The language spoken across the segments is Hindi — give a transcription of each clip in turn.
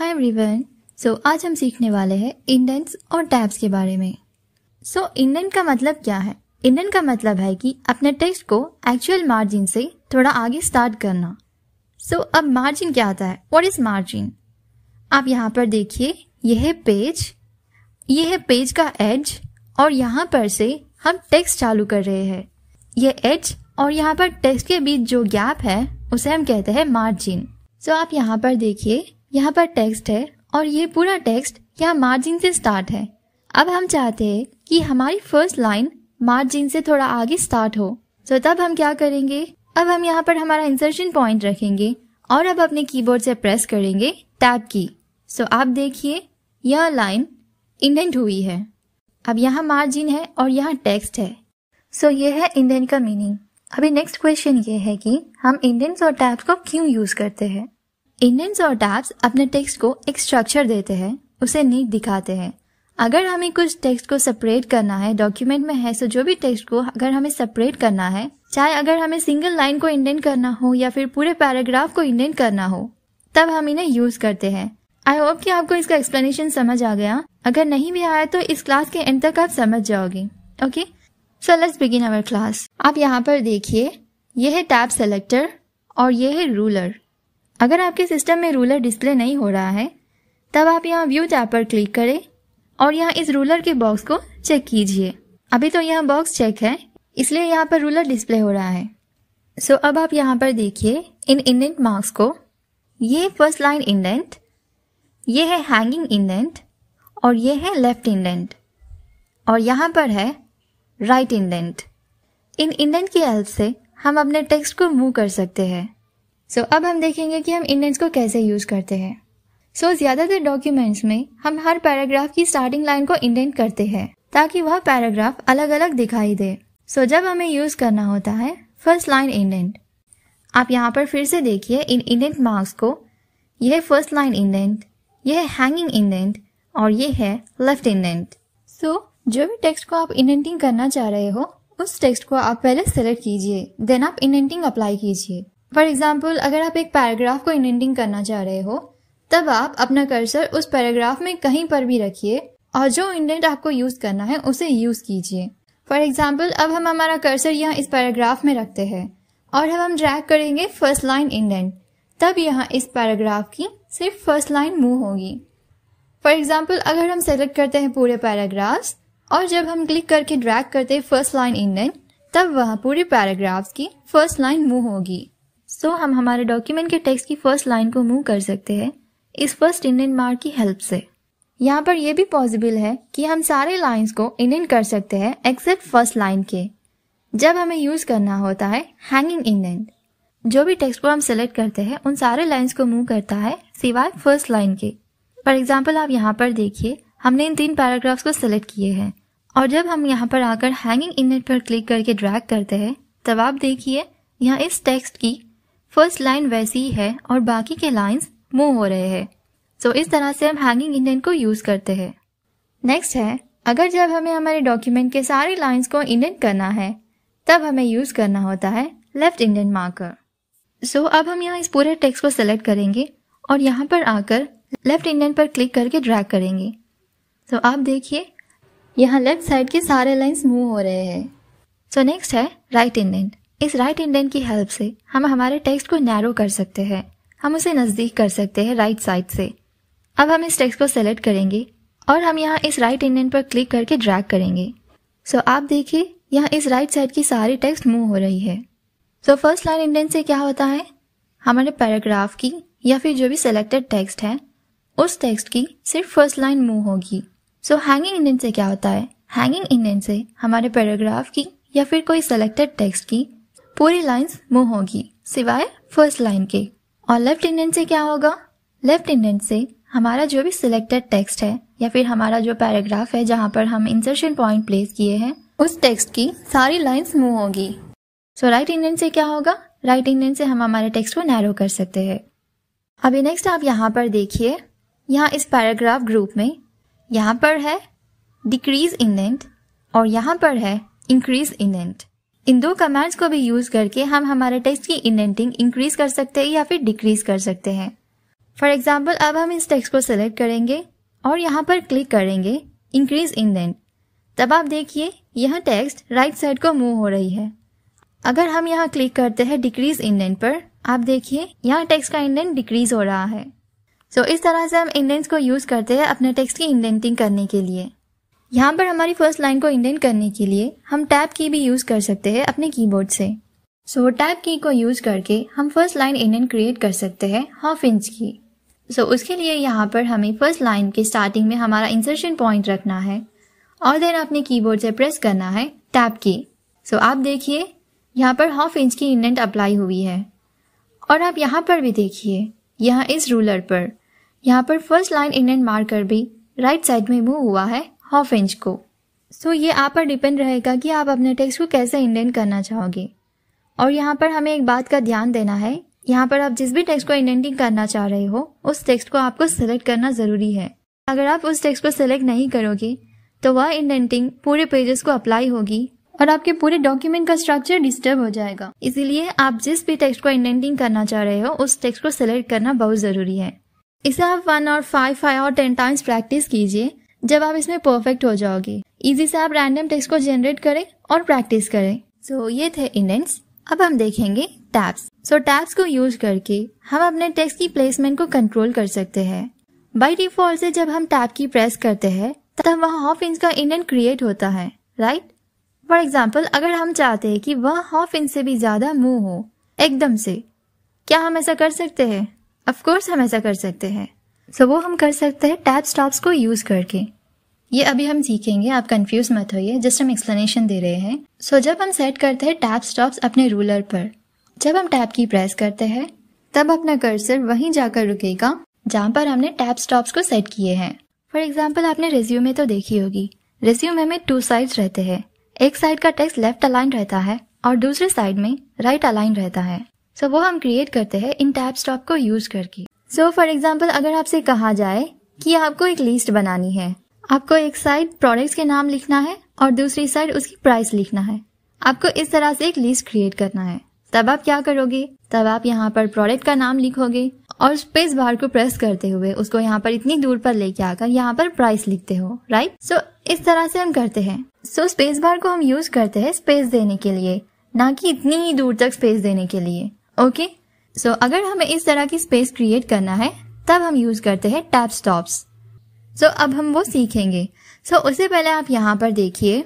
हाय एवरीवन सो आज हम सीखने वाले हैं इंडेंट्स और टैब्स के बारे में सो so, इंडेंट का मतलब क्या है इंडेंट का मतलब है कि अपने टेक्स्ट को एक्चुअल मार्जिन से थोड़ा आगे स्टार्ट करना सो so, अब मार्जिन क्या आता है वॉट इज मार्जिन आप यहाँ पर देखिए यह है पेज यह है पेज का एज और यहाँ पर से हम टेक्स्ट चालू कर रहे हैं यह एज और यहाँ पर टेक्स्ट के बीच जो गैप है उसे हम कहते हैं मार्जिन सो so, आप यहाँ पर देखिए यहाँ पर टेक्स्ट है और ये पूरा टेक्स्ट यहाँ मार्जिन से स्टार्ट है अब हम चाहते हैं कि हमारी फर्स्ट लाइन मार्जिन से थोड़ा आगे स्टार्ट हो तो तब हम क्या करेंगे अब हम यहाँ पर हमारा इंसर्शन पॉइंट रखेंगे और अब अपने कीबोर्ड से प्रेस करेंगे टैब की सो आप देखिए यह लाइन इंडेंट हुई है अब यहाँ मार्जिन है और यहाँ टेक्स्ट है सो so, ये है इंडेंट का मीनिंग अभी नेक्स्ट क्वेश्चन ये है कि हम इंडेंट्स और टैब्स को क्यों यूज करते हैं इंडेंट्स और टैब्स अपने टेक्स्ट को एक स्ट्रक्चर देते हैं उसे नीट दिखाते हैं अगर हमें कुछ टेक्स्ट को सेपरेट करना है डॉक्यूमेंट में है सो तो जो भी टेक्स्ट को अगर हमें सेपरेट करना है चाहे अगर हमें सिंगल लाइन को इंडेंट करना हो या फिर पूरे पैराग्राफ को इंडेंट करना हो तब हम इन्हें यूज करते हैं आई होप कि आपको इसका एक्सप्लेनेशन समझ आ गया अगर नहीं भी आया तो इस क्लास के एंड तक आप समझ जाओगे okay so let's begin our class आप यहाँ पर देखिए यह है टैब सेलेक्टर और यह है रूलर अगर आपके सिस्टम में रूलर डिस्प्ले नहीं हो रहा है तब आप यहाँ व्यू टैब पर क्लिक करें और यहाँ इस रूलर के बॉक्स को चेक कीजिए अभी तो यहाँ बॉक्स चेक है इसलिए यहाँ पर रूलर डिस्प्ले हो रहा है सो so, अब आप यहाँ पर देखिए इन इंडेंट मार्क्स को ये फर्स्ट लाइन इंडेंट ये है हैंगिंग इंडेंट और ये है लेफ्ट इंडेंट और यहाँ पर है राइट right इंडेंट इन इंडेंट की हेल्प से हम अपने टेक्स्ट को मूव कर सकते हैं सो अब हम देखेंगे कि हम इंडेंट्स को कैसे यूज करते हैं सो so, ज्यादातर डॉक्यूमेंट्स में हम हर पैराग्राफ की स्टार्टिंग लाइन को इंडेंट करते हैं ताकि वह पैराग्राफ अलग अलग दिखाई दे सो so, जब हमें यूज करना होता है फर्स्ट लाइन इंडेंट आप यहाँ पर फिर से देखिए इन इंडेंट मार्क्स को यह फर्स्ट लाइन इंडेंट यह हैंगिंग इंडेंट और ये है लेफ्ट इंडेंट सो जो भी टेक्स्ट को आप इंडेंटिंग करना चाह रहे हो उस टेक्स्ट को आप पहले सेलेक्ट कीजिए देन आप इंडेंटिंग अप्लाई कीजिए फॉर एग्ज़ाम्पल अगर आप एक पैराग्राफ को इंडेंटिंग करना चाह रहे हो तब आप अपना कर्सर उस पैराग्राफ में कहीं पर भी रखिए और जो इंडेंट आपको यूज़ करना है उसे यूज़ कीजिए फॉर एग्ज़ाम्पल अब हम हमारा कर्सर यहाँ इस पैराग्राफ में रखते हैं और अब हम ड्रैग करेंगे फर्स्ट लाइन इंडेंट तब यहाँ इस पैराग्राफ की सिर्फ फर्स्ट लाइन मूव होगी फॉर एग्ज़ाम्पल अगर हम सेलेक्ट करते हैं पूरे पैराग्राफ्स और जब हम क्लिक करके ड्रैग करते हैं फर्स्ट लाइन इंडेंट तब वहाँ पूरे पैराग्राफ्स की फर्स्ट लाइन मूव होगी सो so, हम हमारे डॉक्यूमेंट के टेक्स्ट की फर्स्ट लाइन को मूव कर सकते हैं इस फर्स्ट इंडियन मार्क की हेल्प से यहाँ पर यह भी पॉसिबल है कि हम सारे लाइंस को इन कर सकते हैं एक्सेप्ट फर्स्ट लाइन के जब हमें यूज करना होता है हैंगिंग इन जो भी टेक्स्ट को हम सेलेक्ट करते हैं उन सारे लाइंस को मूव करता है सिवाय फर्स्ट लाइन के फॉर एग्जाम्पल आप यहाँ पर देखिए हमने इन तीन पैराग्राफ्स को सिलेक्ट किए हैं और जब हम यहाँ पर आकर हैंगिंग इन पर क्लिक करके ड्रैग करते हैं तब आप देखिए यहाँ इस टेक्स्ट की फर्स्ट लाइन वैसी ही है और बाकी के लाइन्स मूव हो रहे हैं सो so, इस तरह से हम हैंगिंग इंडेंट को यूज करते हैं नेक्स्ट है अगर जब हमें हमारे डॉक्यूमेंट के सारे लाइंस को इंडेंट करना है तब हमें यूज करना होता है लेफ्ट इंडेंट मार्कर सो अब हम यहाँ इस पूरे टेक्स्ट को सिलेक्ट करेंगे और यहाँ पर आकर लेफ्ट इंडेंट पर क्लिक करके ड्रैग करेंगे सो so, आप देखिए यहाँ लेफ्ट साइड के सारे लाइन्स मूव हो रहे हैं सो नेक्स्ट है राइट इंडेंट इस राइट इंडेंट की हेल्प से हम हमारे टेक्स्ट को नैरो कर सकते हैं हम उसे नज़दीक कर सकते हैं राइट साइड से अब हम इस टेक्स्ट को सेलेक्ट करेंगे और हम यहाँ इस राइट इंडेंट पर क्लिक करके ड्रैग करेंगे सो so, आप देखिए यहाँ इस राइट साइड की सारी टेक्स्ट मूव हो रही है सो फर्स्ट लाइन इंडेंट से क्या होता है हमारे पैराग्राफ की या फिर जो भी सिलेक्टेड टेक्स्ट है उस टेक्स्ट की सिर्फ फर्स्ट लाइन मूव होगी सो हैंगिंग इंडेंट से क्या होता है हैंगिंग इंडेंट से हमारे पैराग्राफ की या फिर कोई सिलेक्टेड टेक्स्ट की पूरी लाइंस मूव होगी सिवाय फर्स्ट लाइन के और लेफ्ट इंडेंट से क्या होगा लेफ्ट इंडेंट से हमारा जो भी सिलेक्टेड टेक्स्ट है या फिर हमारा जो पैराग्राफ है जहाँ पर हम इंसर्शन पॉइंट प्लेस किए हैं उस टेक्स्ट की सारी लाइंस मूव होगी सो राइट इंडेंट से क्या होगा राइट इंडेंट से हम हमारे टेक्स्ट को नैरो कर सकते हैं अभी नेक्स्ट आप यहाँ पर देखिए यहाँ इस पैराग्राफ ग्रुप में यहाँ पर है डिक्रीज इंडेंट और यहाँ पर है इंक्रीज इंडेंट इन दो कमांड्स को भी यूज करके हम हमारे टेक्स्ट की इंडेंटिंग इंक्रीज कर सकते हैं या फिर डिक्रीज कर सकते हैं फॉर एग्जाम्पल अब हम इस टेक्स्ट को सिलेक्ट करेंगे और यहाँ पर क्लिक करेंगे इंक्रीज इंडेंट तब आप देखिए यह टेक्स्ट राइट साइड को मूव हो रही है अगर हम यहाँ क्लिक करते हैं डिक्रीज इंडेंट पर आप देखिए यहाँ टेक्स्ट का इंडेंट डिक्रीज हो रहा है सो so, इस तरह से हम इंडेंट्स को यूज करते हैं अपने टेक्स्ट की इंडेंटिंग करने के लिए यहाँ पर हमारी फर्स्ट लाइन को इंडेंट करने के लिए हम टैब की भी यूज़ कर सकते हैं अपने कीबोर्ड से सो टैब की को यूज़ करके हम फर्स्ट लाइन इंडेंट क्रिएट कर सकते हैं हाफ इंच की सो so, उसके लिए यहाँ पर हमें फर्स्ट लाइन के स्टार्टिंग में हमारा इंसर्शन पॉइंट रखना है और देन अपने कीबोर्ड से प्रेस करना है टैप की सो so, आप देखिए यहाँ पर हाफ इंच की इंडेंट अप्लाई हुई है और आप यहाँ पर भी देखिए यहाँ इस रूलर पर यहाँ पर फर्स्ट लाइन इंडेंट मार्कर भी राइट साइड में मूव हुआ है हाफ इंच को सो so, ये आप पर डिपेंड रहेगा कि आप अपने टेक्स्ट को कैसे इंडेंट करना चाहोगे और यहाँ पर हमें एक बात का ध्यान देना है यहाँ पर आप जिस भी टेक्स्ट को इंडेंटिंग करना चाह रहे हो उस टेक्स्ट को आपको सेलेक्ट करना ज़रूरी है अगर आप उस टेक्स्ट को सेलेक्ट नहीं करोगे तो वह इंडेंटिंग पूरे पेजेस को अप्लाई होगी और आपके पूरे डॉक्यूमेंट का स्ट्रक्चर डिस्टर्ब हो जाएगा इसीलिए आप जिस भी टेक्स्ट को इंडेंटिंग करना चाह रहे हो उस टेक्स्ट को सिलेक्ट करना बहुत ज़रूरी है इसे आप वन और फाइव फाइव और टेन टाइम्स प्रैक्टिस कीजिए जब आप इसमें परफेक्ट हो जाओगी इजी से आप रैंडम टेक्स्ट को जनरेट करें और प्रैक्टिस करें सो so, ये थे इंडेंट्स अब हम देखेंगे टैब्स सो so, टैब्स को यूज करके हम अपने टेक्स्ट की प्लेसमेंट को कंट्रोल कर सकते हैं बाई डिफॉल्ट से जब हम टैब की प्रेस करते हैं तब वहाँ हॉफ इंच का इंडेंट क्रिएट होता है राइट फॉर एग्जाम्पल अगर हम चाहते हैं कि वह हॉफ इंच से भी ज्यादा मूव हो एकदम से क्या हम ऐसा कर सकते हैं अफकोर्स हम ऐसा कर सकते हैं सो वो हम कर सकते हैं टैप स्टॉप्स को यूज़ करके ये अभी हम सीखेंगे आप कंफ्यूज मत होइए जस्ट हम एक्सप्लेनेशन दे रहे हैं सो so, जब हम सेट करते हैं टैप स्टॉप्स अपने रूलर पर जब हम टैप की प्रेस करते हैं तब अपना कर्सर वहीं जाकर रुकेगा जहाँ पर हमने टैप स्टॉप्स को सेट किए हैं फॉर एग्जाम्पल आपने रेज्यूमे तो देखी होगी रेज्यूमे में टू साइड रहते हैं एक साइड का टेक्स्ट लेफ्ट अलाइन रहता है और दूसरे साइड में राइट right अलाइन रहता है सो so, वो हम क्रिएट करते हैं इन टैप स्टॉप को यूज करके सो फॉर एग्जाम्पल अगर आपसे कहा जाए कि आपको एक लिस्ट बनानी है आपको एक साइड प्रोडक्ट्स के नाम लिखना है और दूसरी साइड उसकी प्राइस लिखना है आपको इस तरह से एक लिस्ट क्रिएट करना है तब आप क्या करोगे तब आप यहाँ पर प्रोडक्ट का नाम लिखोगे और स्पेस बार को प्रेस करते हुए उसको यहाँ पर इतनी दूर पर लेके आकर यहाँ पर प्राइस लिखते हो राइट सो so, इस तरह से हम करते हैं सो so, स्पेस बार को हम यूज करते हैं स्पेस देने के लिए ना कि इतनी ही दूर तक स्पेस देने के लिए ओके okay? सो so, अगर हमें इस तरह की स्पेस क्रिएट करना है तब हम यूज करते हैं टैप स्टॉप्स सो अब हम वो सीखेंगे सो so, उससे पहले आप यहाँ पर देखिए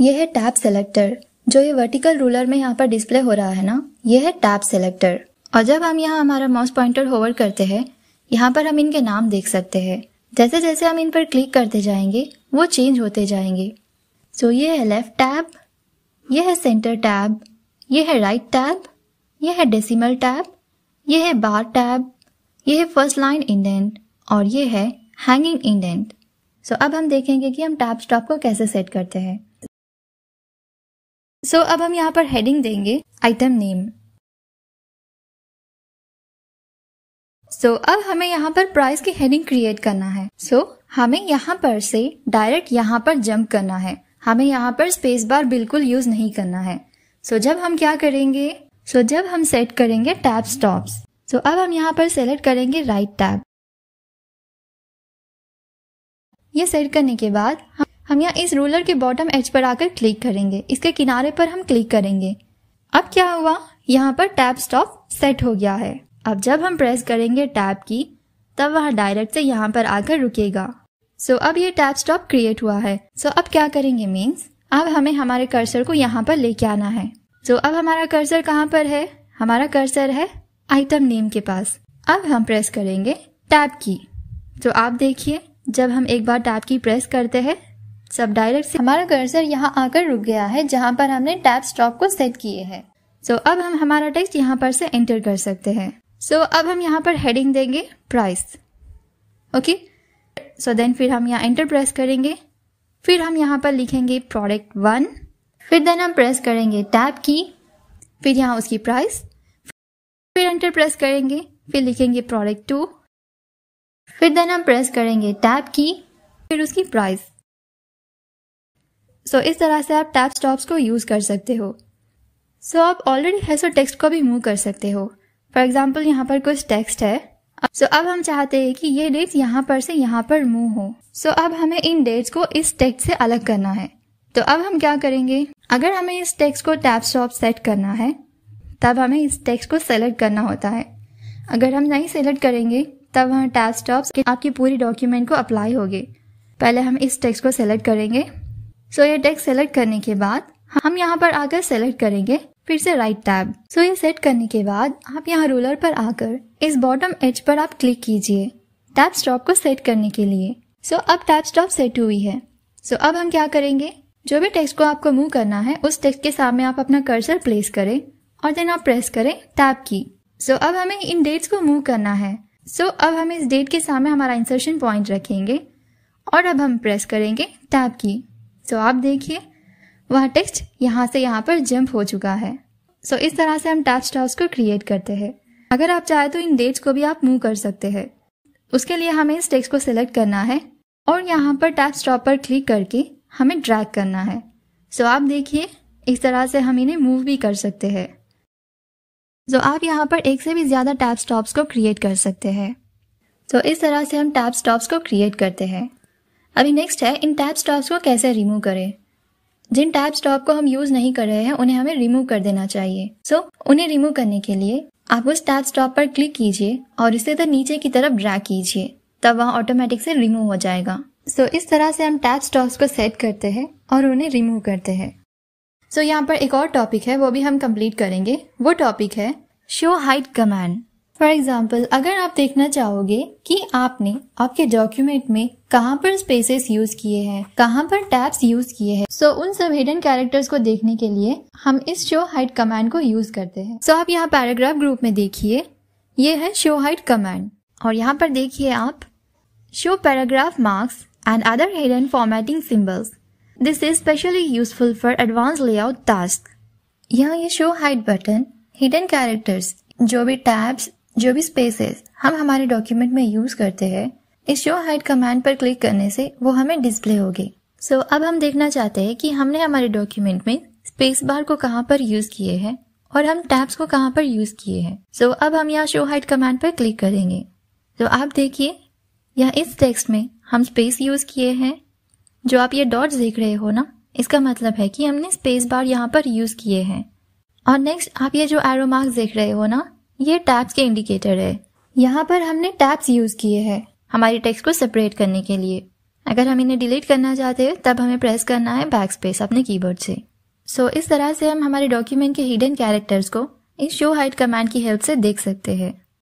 यह है टैप सेलेक्टर जो ये वर्टिकल रूलर में यहाँ पर डिस्प्ले हो रहा है ना यह है टैप सेलेक्टर और जब हम यहाँ हमारा माउस पॉइंटर होवर करते हैं यहाँ पर हम इनके नाम देख सकते हैं जैसे जैसे हम इन पर क्लिक करते जाएंगे वो चेंज होते जाएंगे सो so, ये है लेफ्ट टैब यह है सेंटर टैब यह है राइट टैब यह है डेसिमल टैब यह है बार टैब यह है फर्स्ट लाइन इंडेंट और यह है हैंगिंग इंडेंट सो अब हम देखेंगे कि हम टैब स्टॉप को कैसे सेट करते हैं सो अब हम यहाँ पर हेडिंग देंगे आइटम नेम सो अब हमें यहाँ पर प्राइस की हेडिंग क्रिएट करना है सो हमें यहाँ पर से डायरेक्ट यहाँ पर जंप करना है हमें यहाँ पर स्पेस बार बिल्कुल यूज नहीं करना है सो जब हम क्या करेंगे सो so, जब हम सेट करेंगे टैब स्टॉप्स सो अब हम यहाँ पर सेलेक्ट करेंगे राइट टैब ये सेट करने के बाद हम हम यहाँ इस रोलर के बॉटम एज पर आकर क्लिक करेंगे इसके किनारे पर हम क्लिक करेंगे अब क्या हुआ यहाँ पर टैब स्टॉप सेट हो गया है अब जब हम प्रेस करेंगे टैब की तब वह डायरेक्ट से यहाँ पर आकर रुकेगा सो so, अब ये टैब स्टॉप क्रिएट हुआ है सो so, अब क्या करेंगे मीन्स अब हमें हमारे कर्सर को यहाँ पर लेके आना है सो so, अब हमारा कर्सर कहाँ पर है हमारा कर्सर है आइटम नेम के पास अब हम प्रेस करेंगे टैब की तो आप देखिए जब हम एक बार टैब की प्रेस करते हैं सब डायरेक्ट से हमारा कर्सर यहाँ आकर रुक गया है जहाँ पर हमने टैब स्टॉप को सेट किए हैं सो so, अब हम हमारा टेक्स्ट यहाँ पर से एंटर कर सकते हैं सो so, अब हम यहाँ पर हेडिंग देंगे प्राइस ओके सो देन फिर हम यहाँ एंटर प्रेस करेंगे फिर हम यहाँ पर लिखेंगे प्रोडक्ट वन फिर देन हम प्रेस करेंगे टैब की फिर यहाँ उसकी प्राइस फिर एंटर प्रेस करेंगे फिर लिखेंगे प्रोडक्ट टू फिर देन हम प्रेस करेंगे टैब की फिर उसकी प्राइस सो so, इस तरह से आप टैब स्टॉप्स को यूज कर सकते हो सो so, आप ऑलरेडी हैसो टेक्स्ट को भी मूव कर सकते हो फॉर एग्जाम्पल यहाँ पर कुछ टेक्स्ट है सो so, अब हम चाहते हैं कि ये डेट्स यहाँ पर से यहाँ पर मूव हो सो so, अब हमें इन डेट्स को इस टेक्स्ट से अलग करना है तो अब हम क्या करेंगे अगर हमें इस टेक्स्ट को टैप स्टॉप सेट करना है तब हमें इस टेक्स्ट को सेलेक्ट करना होता है अगर हम नहीं सेलेक्ट करेंगे तब हम टैप स्टॉप आपकी पूरी डॉक्यूमेंट को अप्लाई होगी पहले हम इस टेक्स्ट को सेलेक्ट करेंगे सो so, ये टेक्स्ट सेलेक्ट करने के बाद हम यहाँ पर आकर सेलेक्ट करेंगे फिर से राइट टैब सो ये सेट करने के बाद आप यहाँ रूलर पर आकर इस बॉटम एज पर आप क्लिक कीजिए टैप स्टॉप को सेट करने के लिए सो so, अब टैप स्टॉप सेट हुई है सो so, अब हम क्या करेंगे जो भी टेक्स्ट को आपको मूव करना है उस टेक्स्ट के सामने आप अपना कर्सर प्लेस करें और देन आप प्रेस करें टैब की सो so, अब हमें इन डेट्स को मूव करना है सो so, अब हम इस डेट के सामने हमारा इंसर्शन पॉइंट रखेंगे और अब हम प्रेस करेंगे टैब की सो so, आप देखिए वह टेक्स्ट यहाँ से यहाँ पर जंप हो चुका है सो so, इस तरह से हम टैप स्टार्स को क्रिएट करते हैं अगर आप चाहे तो इन डेट्स को भी आप मूव कर सकते हैं उसके लिए हमें इस टेक्स्ट को सिलेक्ट करना है और यहाँ पर टैप स्टॉप पर क्लिक करके हमें ड्रैग करना है सो so, आप देखिए इस तरह से हम इन्हें मूव भी कर सकते हैं सो so, आप यहाँ पर एक से भी ज़्यादा टैप स्टॉप्स को क्रिएट कर सकते हैं तो so, इस तरह से हम टैप स्टॉप्स को क्रिएट करते हैं अभी नेक्स्ट है इन टैप स्टॉप्स को कैसे रिमूव करें जिन टैप स्टॉप को हम यूज़ नहीं कर रहे हैं उन्हें हमें रिमूव कर देना चाहिए सो so, उन्हें रिमूव करने के लिए आप उस टैप स्टॉप पर क्लिक कीजिए और इसे तो नीचे की तरफ ड्रैग कीजिए तब वह ऑटोमेटिक से रिमूव हो जाएगा सो so, इस तरह से हम टैप स्टॉक्स को सेट करते हैं और उन्हें रिमूव करते हैं सो so, यहाँ पर एक और टॉपिक है वो भी हम कंप्लीट करेंगे वो टॉपिक है show hide command for example अगर आप देखना चाहोगे कि आपने आपके डॉक्यूमेंट में कहाँ पर स्पेसेस यूज किए हैं कहाँ पर टैब्स यूज किए हैं सो so, उन सब हिडन कैरेक्टर्स को देखने के लिए हम इस शो हाइट कमांड को यूज करते हैं सो so, आप यहाँ पैराग्राफ ग्रुप में देखिए ये है शो हाइट कमांड और यहाँ पर देखिए आप show paragraph marks and other hidden formatting symbols. This is specially useful for advanced layout tasks. यहाँ ये show hide button, hidden characters, जो भी tabs, जो भी spaces हम हमारे document में use करते हैं, इस show hide command पर click करने से वो हमें display होगी। So अब हम देखना चाहते हैं कि हमने हमारे document में space bar को कहाँ पर use किए हैं और हम tabs को कहाँ पर use किए हैं so, अब हम यहाँ show hide command पर click करेंगे तो so, आप देखिए यहाँ इस text में हम स्पेस यूज़ किए हैं जो आप ये डॉट्स देख रहे हो ना इसका मतलब है कि हमने स्पेस बार यहाँ पर यूज़ किए हैं और नेक्स्ट आप ये जो एरो मार्क्स देख रहे हो ना ये टैब्स के इंडिकेटर है यहाँ पर हमने टैब्स यूज़ किए हैं हमारी टेक्स्ट को सेपरेट करने के लिए अगर हम इन्हें डिलीट करना चाहते हैं तब हमें प्रेस करना है बैक स्पेस अपने कीबोर्ड से सो so, इस तरह से हम हमारे डॉक्यूमेंट के हिडन कैरेक्टर्स को इस शो हाइट कमांड की हेल्प से देख सकते हैं